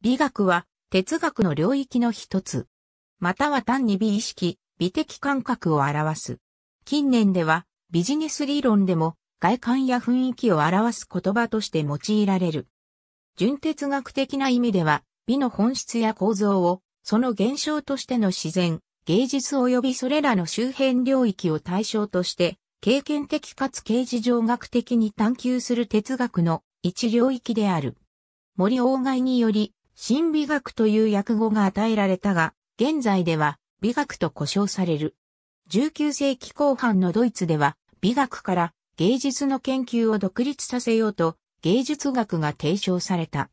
美学は哲学の領域の一つ。または単に美意識、美的感覚を表す。近年ではビジネス理論でも外観や雰囲気を表す言葉として用いられる。純哲学的な意味では美の本質や構造をその現象としての自然、芸術及びそれらの周辺領域を対象として経験的かつ形事上学的に探求する哲学の一領域である。森鴎外により、新美学という訳語が与えられたが、現在では美学と呼称される。19世紀後半のドイツでは、美学から芸術の研究を独立させようと、芸術学が提唱された。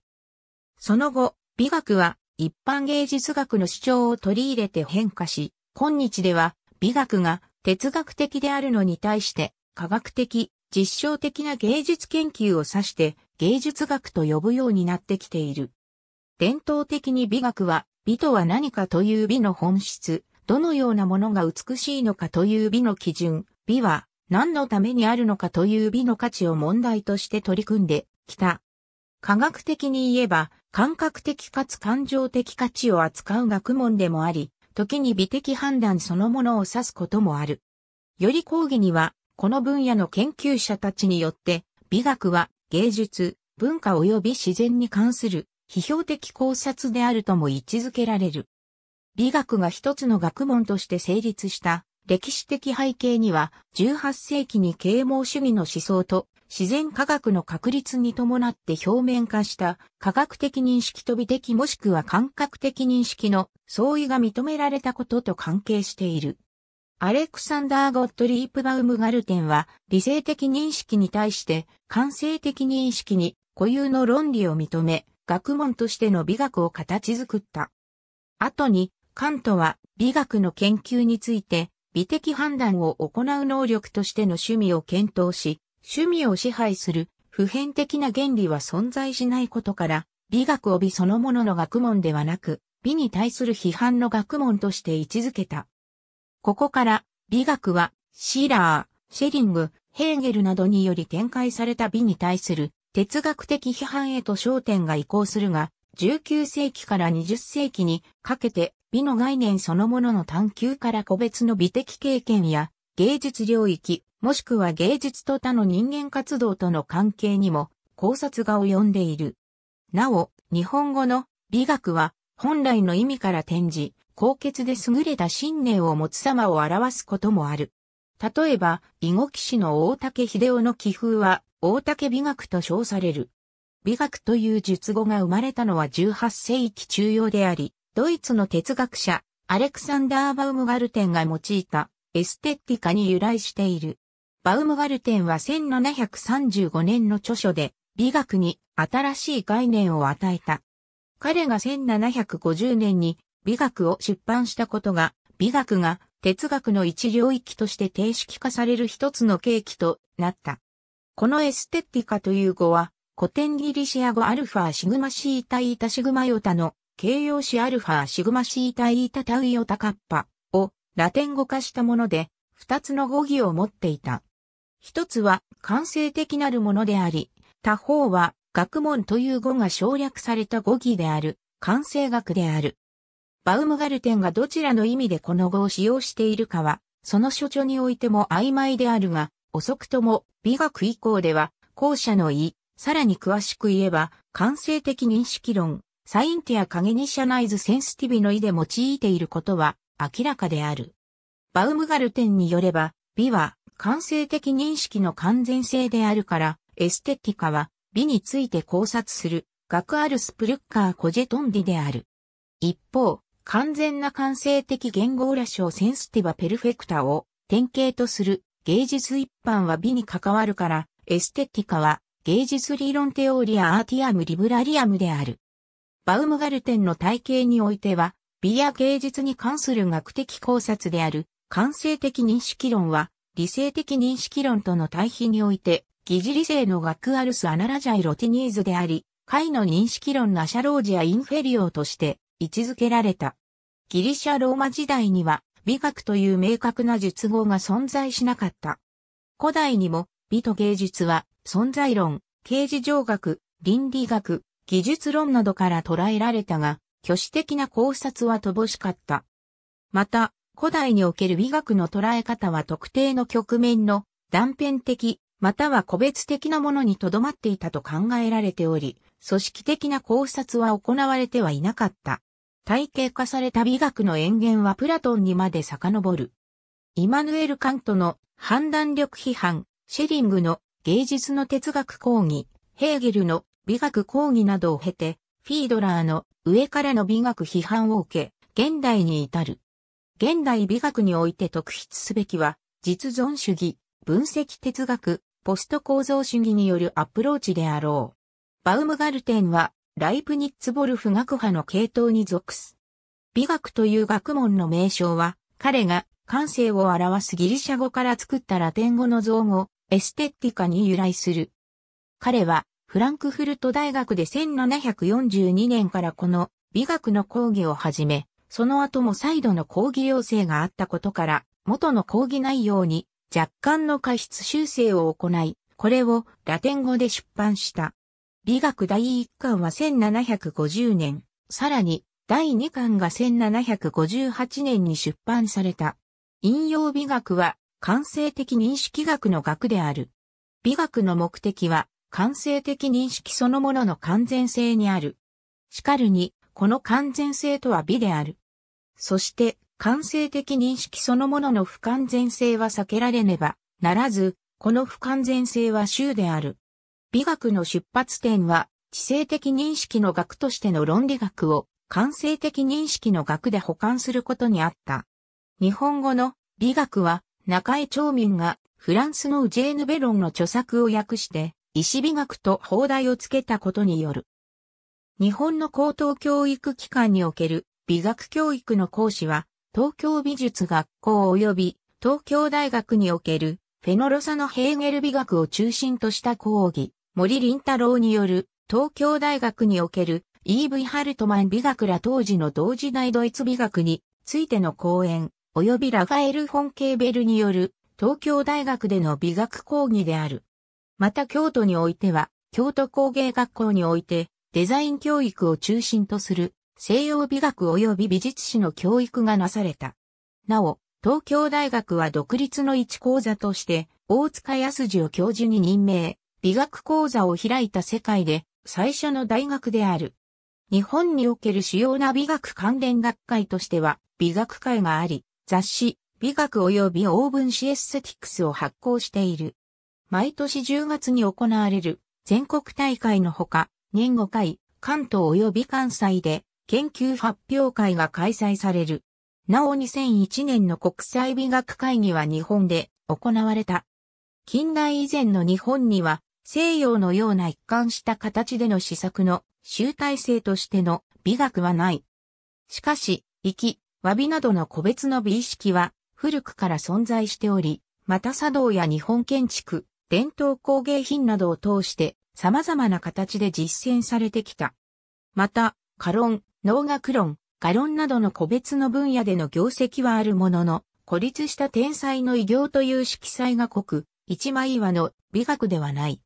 その後、美学は一般芸術学の主張を取り入れて変化し、今日では美学が哲学的であるのに対して科学的、実証的な芸術研究を指して芸術学と呼ぶようになってきている。伝統的に美学は、美とは何かという美の本質、どのようなものが美しいのかという美の基準、美は何のためにあるのかという美の価値を問題として取り組んできた。科学的に言えば、感覚的かつ感情的価値を扱う学問でもあり、時に美的判断そのものを指すこともある。より講義には、この分野の研究者たちによって、美学は芸術、文化及び自然に関する批評的考察であるとも位置づけられる。美学が一つの学問として成立した歴史的背景には18世紀に啓蒙主義の思想と自然科学の確立に伴って表面化した科学的認識と美的もしくは感覚的認識の相違が認められたことと関係している。アレクサンダー・ゴットリープバウム・ガルテンは理性的認識に対して感性的認識に固有の論理を認め、学問としての美学を形作った。後に、カントは美学の研究について、美的判断を行う能力としての趣味を検討し、趣味を支配する普遍的な原理は存在しないことから、美学を美そのものの学問ではなく、美に対する批判の学問として位置づけた。ここから、美学は、シーラー、シェリング、ヘーゲルなどにより展開された美に対する哲学的批判へと焦点が移行するが、19世紀から20世紀にかけて美の概念そのものの探求から個別の美的経験や芸術領域、もしくは芸術と他の人間活動との関係にも考察が及んでいる。なお、日本語の美学は本来の意味から転じ、高潔で優れた信念を持つ様を表すこともある。例えば、囲碁騎士の大竹秀夫の棋風は大竹美学と称される。美学という術語が生まれたのは18世紀中央であり、ドイツの哲学者、アレクサンダー・バウムガルテンが用いたエステティカに由来している。バウムガルテンは1735年の著書で美学に新しい概念を与えた。彼が1750年に美学を出版したことが、美学が哲学の一領域として定式化される一つの契機となった。このエステッティカという語は、古典ギリシア語アルファシグマシータイータシグマヨタの形容詞アルファシグマシータイータタウヨタカッパをラテン語化したもので、二つの語義を持っていた。一つは感性的なるものであり、他方は学問という語が省略された語義である、感性学である。バウムガルテンがどちらの意味でこの語を使用しているかは、その所著においても曖昧であるが、遅くとも美学以降では、後者の意、さらに詳しく言えば、感性的認識論、サインティアカゲニシャナイズセンスティビの意で用いていることは明らかである。バウムガルテンによれば、美は感性的認識の完全性であるから、エステティカは美について考察する、学あるスプルッカーコジェトンディである。一方、完全な感性的言語ラショセンスティバペルフェクタを典型とする芸術一般は美に関わるから、エステティカは芸術理論テオリアアーティアムリブラリアムである。バウムガルテンの体系においては、美や芸術に関する学的考察である、感性的認識論は、理性的認識論との対比において、疑似理性の学アルスアナラジャイロティニーズであり、解の認識論ナシャロージアインフェリオとして位置づけられた。ギリシャ・ローマ時代には美学という明確な術語が存在しなかった。古代にも美と芸術は存在論、形事上学、倫理学、技術論などから捉えられたが、挙手的な考察は乏しかった。また、古代における美学の捉え方は特定の局面の断片的、または個別的なものに留まっていたと考えられており、組織的な考察は行われてはいなかった。体系化された美学の演源はプラトンにまで遡る。イマヌエル・カントの判断力批判、シェリングの芸術の哲学講義、ヘーゲルの美学講義などを経て、フィードラーの上からの美学批判を受け、現代に至る。現代美学において特筆すべきは、実存主義、分析哲学、ポスト構造主義によるアプローチであろう。バウムガルテンはライプニッツボルフ学派の系統に属す。美学という学問の名称は、彼が感性を表すギリシャ語から作ったラテン語の造語、エステッティカに由来する。彼は、フランクフルト大学で1742年からこの美学の講義を始め、その後も再度の講義要請があったことから、元の講義内容に若干の過失修正を行い、これをラテン語で出版した。美学第1巻は1750年、さらに第2巻が1758年に出版された。引用美学は感性的認識学の学である。美学の目的は感性的認識そのものの完全性にある。しかるに、この完全性とは美である。そして、感性的認識そのものの不完全性は避けられねばならず、この不完全性は衆である。美学の出発点は、知性的認識の学としての論理学を、感性的認識の学で保管することにあった。日本語の美学は、中江町民がフランスのジェーヌ・ベロンの著作を訳して、医師美学と放題をつけたことによる。日本の高等教育機関における美学教育の講師は、東京美術学校及び東京大学におけるフェノロサのヘーゲル美学を中心とした講義、森林太郎による東京大学における E.V. ハルトマン美学ら当時の同時代ドイツ美学についての講演、及びラファエル・フォン・ケーベルによる東京大学での美学講義である。また京都においては、京都工芸学校においてデザイン教育を中心とする西洋美学及び美術史の教育がなされた。なお、東京大学は独立の一講座として、大塚康二を教授に任命、美学講座を開いた世界で最初の大学である。日本における主要な美学関連学会としては、美学会があり、雑誌、美学及びオーブンシエステティクスを発行している。毎年10月に行われる全国大会のほか、年5回、関東及び関西で研究発表会が開催される。なお2001年の国際美学会議は日本で行われた。近代以前の日本には西洋のような一貫した形での施策の集大成としての美学はない。しかし、き、詫びなどの個別の美意識は古くから存在しており、また茶道や日本建築、伝統工芸品などを通して様々な形で実践されてきた。また、家論、農学論、画論などの個別の分野での業績はあるものの、孤立した天才の偉業という色彩が濃く、一枚岩の美学ではない。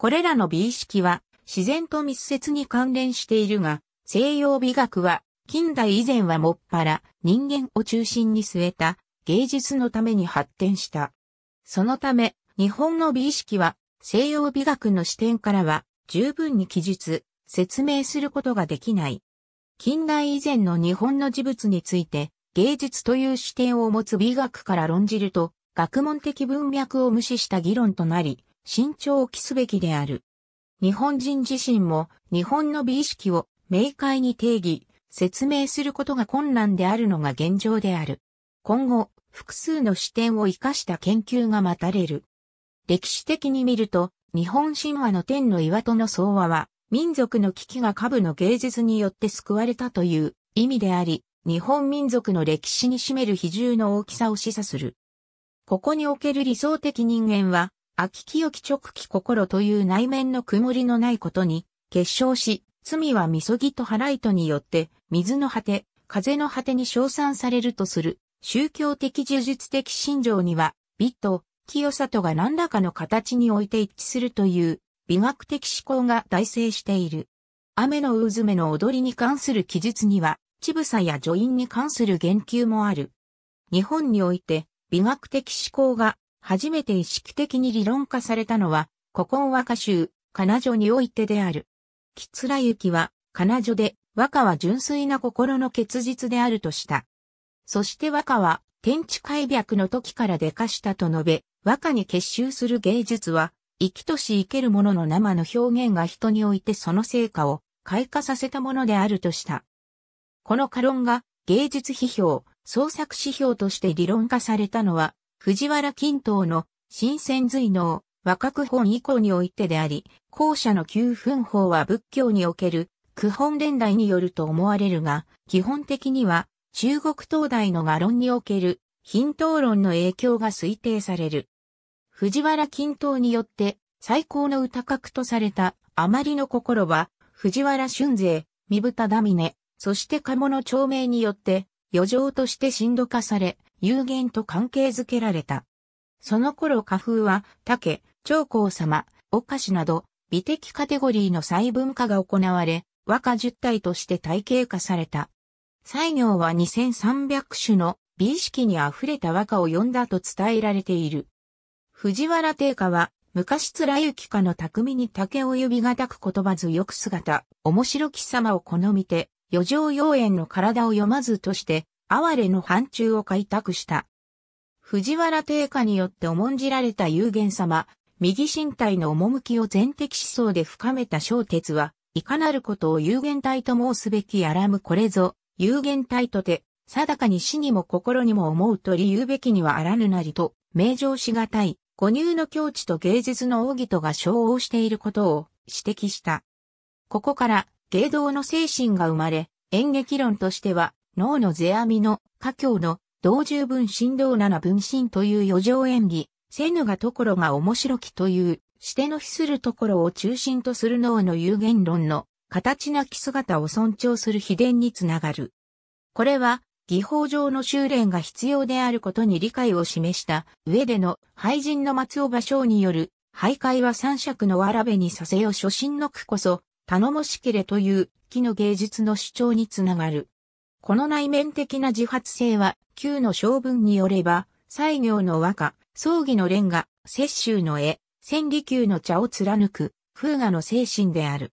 これらの美意識は自然と密接に関連しているが、西洋美学は近代以前はもっぱら人間を中心に据えた芸術のために発展した。そのため、日本の美意識は西洋美学の視点からは十分に記述、説明することができない。近代以前の日本の事物について芸術という視点を持つ美学から論じると学問的文脈を無視した議論となり、慎重を期すべきである。日本人自身も日本の美意識を明快に定義、説明することが困難であるのが現状である。今後、複数の視点を活かした研究が待たれる。歴史的に見ると、日本神話の天の岩との相和は、民族の危機が下部の芸術によって救われたという意味であり、日本民族の歴史に占める比重の大きさを示唆する。ここにおける理想的人間は、秋清き直帰心という内面の曇りのないことに、結晶し、罪はみそぎと払いとによって、水の果て、風の果てに称賛されるとする、宗教的呪術的信条には、美と清里が何らかの形において一致するという、美学的思考が大成している。雨の渦めの踊りに関する記述には、ちぶさや助韻に関する言及もある。日本において、美学的思考が初めて意識的に理論化されたのは、古今和歌集、彼女においてである。らゆきは、彼女で、和歌は純粋な心の結実であるとした。そして和歌は、天地開闢の時から出かしたと述べ、和歌に結集する芸術は、生きとし生けるものの生の表現が人においてその成果を開花させたものであるとした。この過論が芸術批評、創作指標として理論化されたのは藤原均等の新鮮随能、和格本以降においてであり、後者の旧墳法は仏教における九本伝来によると思われるが、基本的には中国東大の画論における貧討論の影響が推定される。藤原均等によって最高の歌格とされたあまりの心は、藤原春勢、三豚ダミネ、そして鴨の長命によって余剰として深度化され、有限と関係づけられた。その頃花風は、竹、長江様、お菓子など、美的カテゴリーの細分化が行われ、和歌十体として体系化された。西行は2300種の美意識に溢れた和歌を読んだと伝えられている。藤原定家は、昔貫之家の匠に竹を指がたく言葉よく姿、面白き様を好みて、余剰妖艶の体を読まずとして、哀れの範疇を開拓した。藤原定家によって重んじられた有限様、右身体の趣を全的思想で深めた小鉄は、いかなることを有限体と申すべきやらむこれぞ、有限体とて、定かに死にも心にも思うと理由べきにはあらぬなりと、名状しがたい、五入の境地と芸術の奥義とが称号していることを指摘した。ここから、芸道の精神が生まれ、演劇論としては、脳の世阿弥の、華経の、同十分振動七分身という余剰演技、せぬがところが面白きという、しての比するところを中心とする脳の有限論の、形なき姿を尊重する秘伝につながる。これは、技法上の修練が必要であることに理解を示した上での廃人の松尾芭蕉による徘徊は三尺のわらべにさせよ初心の句こそ頼もしけれという木の芸術の主張につながる。この内面的な自発性は、旧の将軍によれば、西行の和歌、葬儀の連が、摂雪舟の絵、千里宮の茶を貫く、風雅の精神である。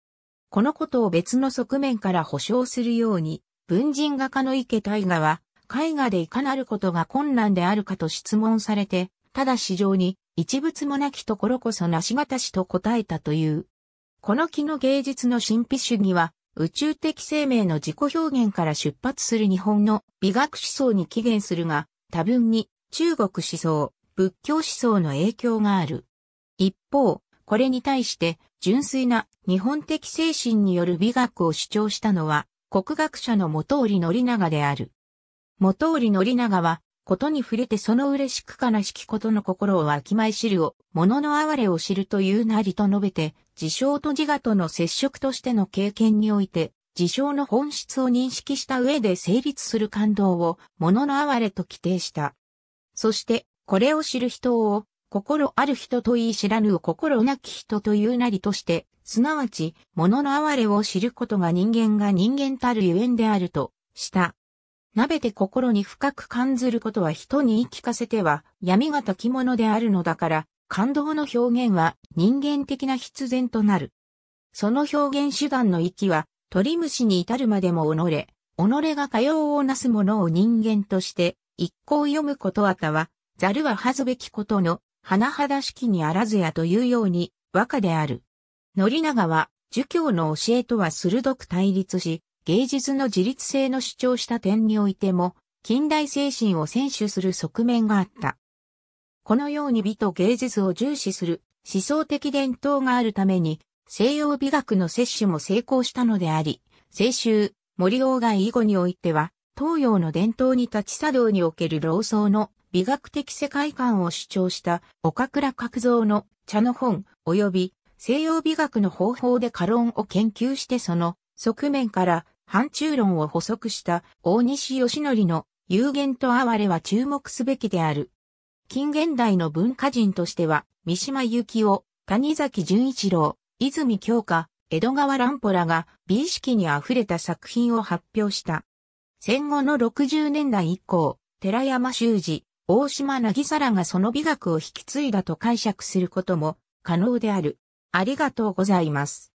このことを別の側面から保証するように、文人画家の池大河は、絵画でいかなることが困難であるかと質問されて、ただ市場に、一物もなきところこそなしがたしと答えたという。この木の芸術の神秘主義は、宇宙的生命の自己表現から出発する日本の美学思想に起源するが、多分に中国思想、仏教思想の影響がある。一方、これに対して純粋な日本的精神による美学を主張したのは、国学者の元織宣長である。元織宣長は、ことに触れてその嬉しく悲しきことの心をわきまえ知るを、物の哀れを知るというなりと述べて、事象と自我との接触としての経験において、事象の本質を認識した上で成立する感動を、物の哀れと規定した。そして、これを知る人を、心ある人と言い知らぬ心なき人というなりとして、すなわち、物の哀れを知ることが人間が人間たるゆえんであると、した。なべて心に深く感ずることは人に言い聞かせては、闇がたきものであるのだから、感動の表現は人間的な必然となる。その表現手段の域は、鳥虫に至るまでも己、己が多様をなすものを人間として、一向読むことあたは、ざるは恥ずべきことの、甚だ式にあらずやというように、和歌である。宣長は、儒教の教えとは鋭く対立し、芸術の自立性の主張した点においても、近代精神を選手する側面があった。このように美と芸術を重視する思想的伝統があるために、西洋美学の摂取も成功したのであり、青州、森鴎外以後においては、東洋の伝統に立ち作動における老僧の美学的世界観を主張した岡倉角蔵の茶の本及び西洋美学の方法で過論を研究してその側面から反中論を補足した大西義則の有限と哀れは注目すべきである。近現代の文化人としては、三島由紀夫、谷崎潤一郎、泉京香、江戸川乱歩らが美意識に溢れた作品を発表した。戦後の60年代以降、寺山修司、大島渚らがその美学を引き継いだと解釈することも可能である。ありがとうございます。